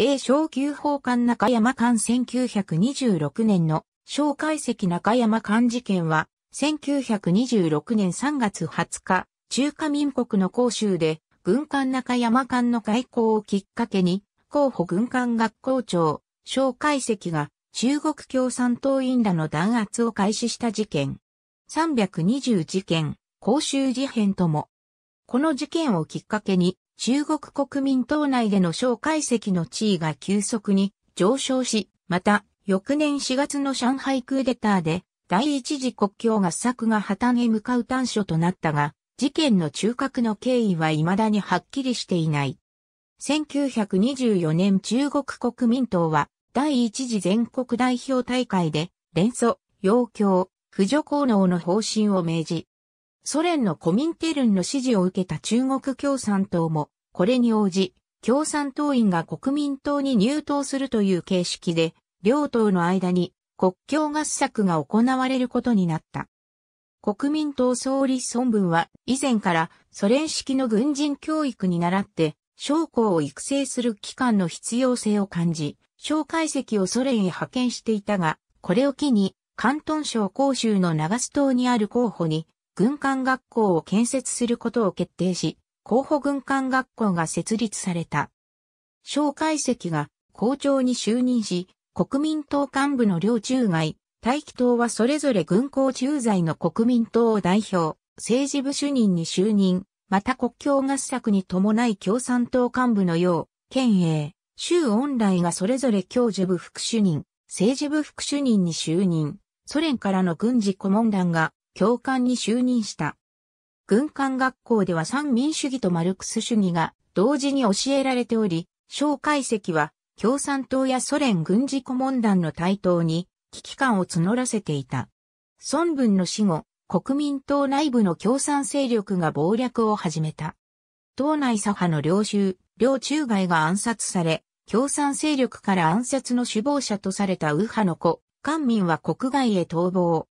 A 小級法官中山間1926年の小解析中山間事件は、1926年3月20日、中華民国の公州で、軍艦中山間の開校をきっかけに、候補軍艦学校長、小解析が、中国共産党員らの弾圧を開始した事件。320事件、公州事変とも。この事件をきっかけに、中国国民党内での蒋介石の地位が急速に上昇し、また、翌年4月の上海クーデターで、第一次国境合作が破綻へ向かう端緒となったが、事件の中核の経緯は未だにはっきりしていない。1924年中国国民党は、第一次全国代表大会で、連祖、要強、扶助功能の方針を命じ、ソ連のコミンテルンの支持を受けた中国共産党も、これに応じ、共産党員が国民党に入党するという形式で、両党の間に国境合作が行われることになった。国民党総理孫文は以前からソ連式の軍人教育に倣って将校を育成する機関の必要性を感じ、蒋介石をソ連へ派遣していたが、これを機に広東省広州の長須島にある候補に軍艦学校を建設することを決定し、候補軍艦学校が設立された。蒋介石が校長に就任し、国民党幹部の両中外、大気党はそれぞれ軍港駐在の国民党を代表、政治部主任に就任、また国境合作に伴い共産党幹部のよう、県営、州恩来がそれぞれ教授部副主任、政治部副主任に就任、ソ連からの軍事顧問団が教官に就任した。軍艦学校では三民主義とマルクス主義が同時に教えられており、蒋介石は共産党やソ連軍事顧問団の台頭に危機感を募らせていた。孫文の死後、国民党内部の共産勢力が暴略を始めた。党内左派の領州、領中外が暗殺され、共産勢力から暗殺の首謀者とされた右派の子、官民は国外へ逃亡。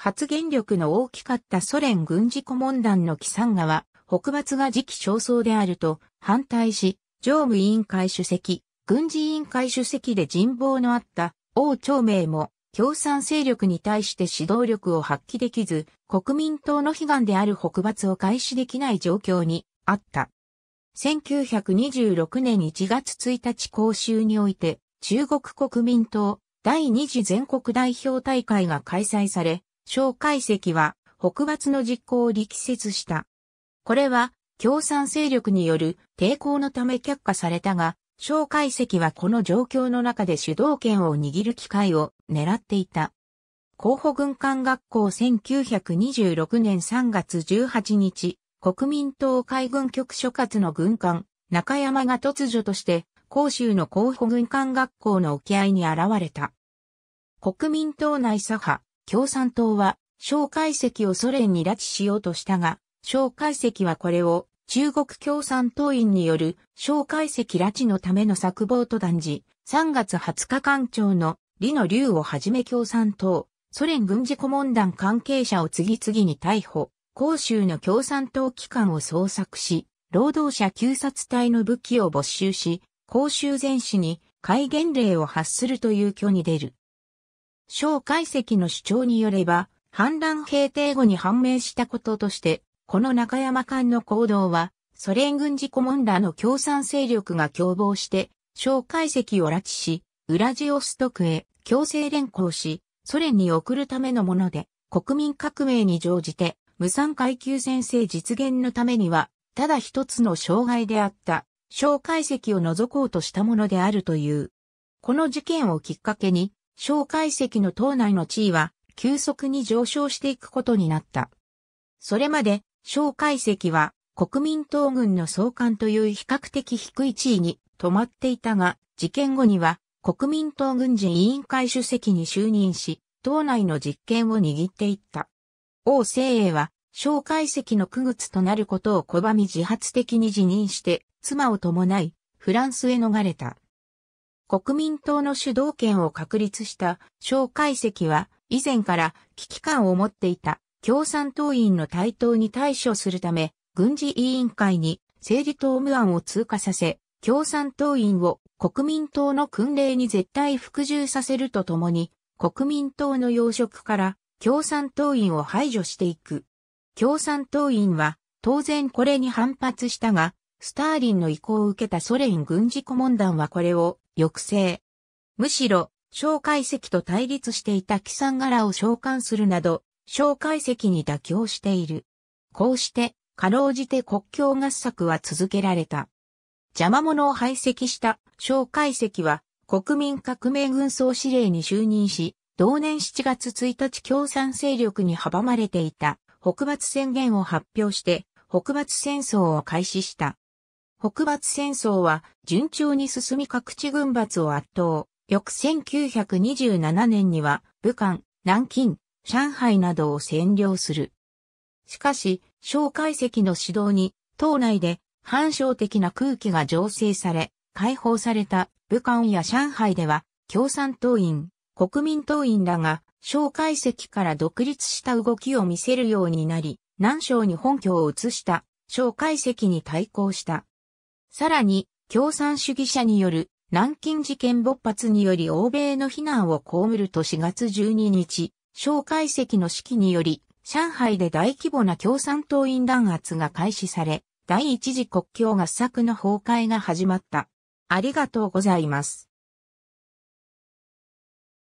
発言力の大きかったソ連軍事顧問団のキサンは、北伐が時期尚早であると反対し、常務委員会主席、軍事委員会主席で人望のあった王朝明も共産勢力に対して指導力を発揮できず、国民党の悲願である北伐を開始できない状況にあった。1926年1月1日講習において、中国国民党第二次全国代表大会が開催され、蒋介石は北伐の実行を力説した。これは共産勢力による抵抗のため却下されたが、蒋介石はこの状況の中で主導権を握る機会を狙っていた。候補軍艦学校1926年3月18日、国民党海軍局所轄の軍艦、中山が突如として、広州の候補軍艦学校の沖合に現れた。国民党内左派、共産党は、蒋介石をソ連に拉致しようとしたが、蒋介石はこれを中国共産党員による蒋介石拉致のための策謀と断じ、3月20日官庁の李の竜をはじめ共産党、ソ連軍事顧問団関係者を次々に逮捕、広州の共産党機関を捜索し、労働者救殺隊の武器を没収し、広州全市に戒厳令を発するという挙に出る。小解析の主張によれば、反乱平定後に判明したこととして、この中山間の行動は、ソ連軍事顧問らの共産勢力が共謀して、小解析を拉致し、ウラジオストクへ強制連行し、ソ連に送るためのもので、国民革命に乗じて、無産階級先生実現のためには、ただ一つの障害であった、小解析を除こうとしたものであるという。この事件をきっかけに、蒋介石の党内の地位は急速に上昇していくことになった。それまで蒋介石は国民党軍の総監という比較的低い地位に止まっていたが、事件後には国民党軍人委員会主席に就任し、党内の実権を握っていった。王政英は蒋介石の区別となることを拒み自発的に辞任して、妻を伴い、フランスへ逃れた。国民党の主導権を確立した蒋介石は以前から危機感を持っていた共産党員の台頭に対処するため軍事委員会に政治党務案を通過させ共産党員を国民党の訓令に絶対服従させるとともに国民党の要職から共産党員を排除していく。共産党員は当然これに反発したがスターリンの意向を受けたソ連軍事顧問団はこれを抑制。むしろ、小解析と対立していた貴山柄を召喚するなど、小解析に妥協している。こうして、かろうじて国境合作は続けられた。邪魔者を排斥した小解析は、国民革命軍総司令に就任し、同年7月1日共産勢力に阻まれていた北伐宣言を発表して、北伐戦争を開始した。北伐戦争は順調に進み各地軍閥を圧倒。翌1927年には武漢、南京、上海などを占領する。しかし、蒋介石の指導に、党内で反省的な空気が醸成され、解放された武漢や上海では、共産党員、国民党員らが、蒋介石から独立した動きを見せるようになり、南省に本拠を移した、蒋介石に対抗したさらに、共産主義者による南京事件勃発により欧米の非難を被ると4月12日、蒋介石の指揮により、上海で大規模な共産党員弾圧が開始され、第一次国境合作の崩壊が始まった。ありがとうございます。